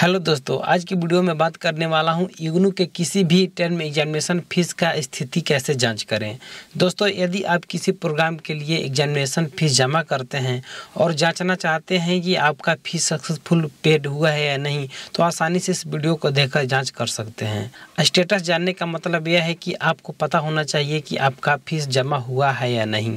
hello दोस्तों आज की वीडियो में बात करने वाला हूं इग्नू के किसी भी टर्म एग्जामिनेशन फीस का स्थिति कैसे जांच करें दोस्तों यदि आप किसी प्रोग्राम के लिए एग्जामिनेशन फीस जमा करते हैं और जांचना चाहते हैं कि आपका फीस सक्सेसफुल पेड हुआ है या नहीं तो आसानी से इस वीडियो को देखकर जाँच कर सकते हैं स्टेटस जानने का मतलब यह है कि आपको पता होना चाहिए कि आपका फीस जमा हुआ है या नहीं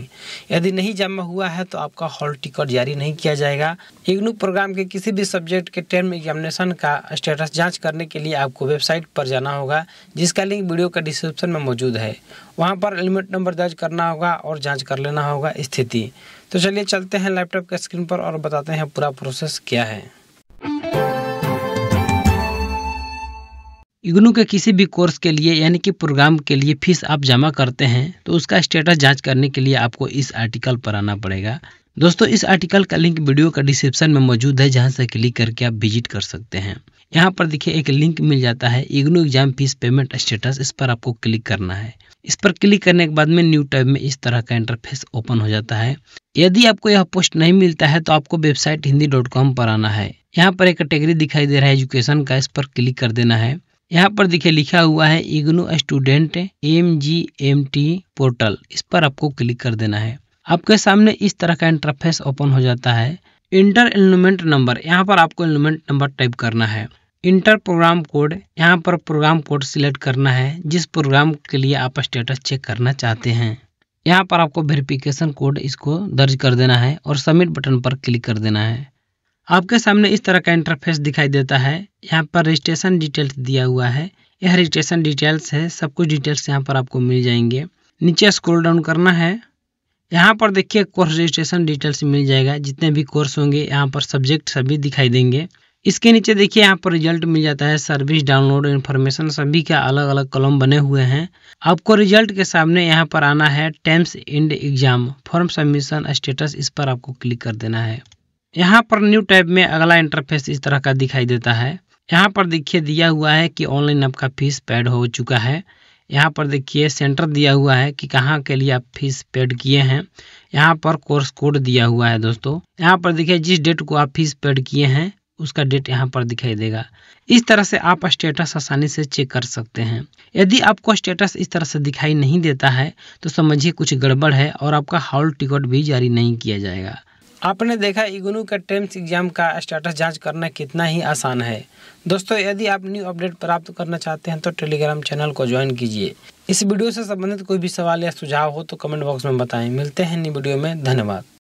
यदि नहीं जमा हुआ है तो आपका हॉल टिकट जारी नहीं किया जाएगा इग्नू प्रोग्राम के किसी भी सब्जेक्ट के टर्म एग्जामिनेशन आवेदन का स्टेटस जांच करने के लिए आपको वेबसाइट पर जाना होगा जिसका लिंक वीडियो का डिस्क्रिप्शन में मौजूद है वहां पर एलिमेंट नंबर दर्ज करना होगा और जांच कर लेना होगा स्थिति तो चलिए चलते हैं लैपटॉप के स्क्रीन पर और बताते हैं पूरा प्रोसेस क्या है इग्नू के किसी भी कोर्स के लिए यानी कि प्रोग्राम के लिए फीस आप जमा करते हैं तो उसका स्टेटस जांच करने के लिए आपको इस आर्टिकल पर आना पड़ेगा दोस्तों इस आर्टिकल का लिंक वीडियो का डिस्क्रिप्शन में मौजूद है जहां से क्लिक करके आप विजिट कर सकते हैं यहां पर देखिए एक लिंक मिल जाता है IGNOU exam fee payment status इस पर आपको क्लिक करना है इस पर क्लिक करने के बाद में न्यू टैब में इस तरह का इंटरफेस ओपन हो जाता है यदि आपको यह पोस्ट नहीं मिलता है तो आपको वेबसाइट हिंदी डॉट कॉम पर आना है यहाँ पर एक कैटेगरी दिखाई दे रहा है एजुकेशन का इस पर क्लिक कर देना है यहाँ पर देखिए लिखा हुआ है IGNOU student M G M T portal इस पर आपको क्लिक कर देना है आपके सामने इस तरह का इंटरफेस ओपन हो जाता है इंटर एलिमेंट नंबर यहाँ पर आपको एलिमेंट नंबर टाइप करना है इंटर प्रोग्राम कोड यहाँ पर प्रोग्राम कोड सिलेक्ट करना है जिस प्रोग्राम के लिए आप स्टेटस चेक करना चाहते हैं यहाँ पर आपको वेरिफिकेशन कोड इसको दर्ज कर देना है और सबमिट बटन पर क्लिक कर देना है आपके सामने इस तरह का इंटरफेस दिखाई देता है यहाँ पर रजिस्ट्रेशन डिटेल्स दिया हुआ है यह रजिस्ट्रेशन डिटेल्स है सब कुछ डिटेल्स यहाँ पर आपको मिल जाएंगे नीचे स्क्रॉल डाउन करना है यहाँ पर देखिए कोर्स रजिस्ट्रेशन डिटेल्स मिल जाएगा जितने भी कोर्स होंगे यहाँ पर सब्जेक्ट सभी दिखाई देंगे इसके नीचे देखिए यहाँ पर रिजल्ट मिल जाता है सर्विस डाउनलोड इन्फॉर्मेशन सभी का अलग अलग कॉलम बने हुए हैं आपको रिजल्ट के सामने यहाँ पर आना है टेम्स end exam form submission status इस पर आपको क्लिक कर देना है यहाँ पर न्यू टैब में अगला इंटरफेस इस तरह का दिखाई देता है यहाँ पर देखिए दिया हुआ है कि ऑनलाइन आपका फीस पैड हो चुका है यहाँ पर देखिए सेंटर दिया हुआ है कि कहाँ के लिए आप फीस पेड किए हैं यहाँ पर कोर्स कोड दिया हुआ है दोस्तों यहाँ पर देखिए जिस डेट को आप फीस पेड किए हैं उसका डेट यहाँ पर दिखाई देगा इस तरह से आप स्टेटस आसानी से चेक कर सकते हैं यदि आपको स्टेटस इस तरह से दिखाई नहीं देता है तो समझिए कुछ गड़बड़ है और आपका हॉल टिकट भी जारी नहीं किया जाएगा आपने देखा इग्नू का ट्रेम्स एग्जाम का स्टेटस जांच करना कितना ही आसान है दोस्तों यदि आप न्यू अपडेट प्राप्त करना चाहते हैं तो टेलीग्राम चैनल को ज्वाइन कीजिए इस वीडियो से संबंधित कोई भी सवाल या सुझाव हो तो कमेंट बॉक्स में बताएं मिलते हैं नई वीडियो में धन्यवाद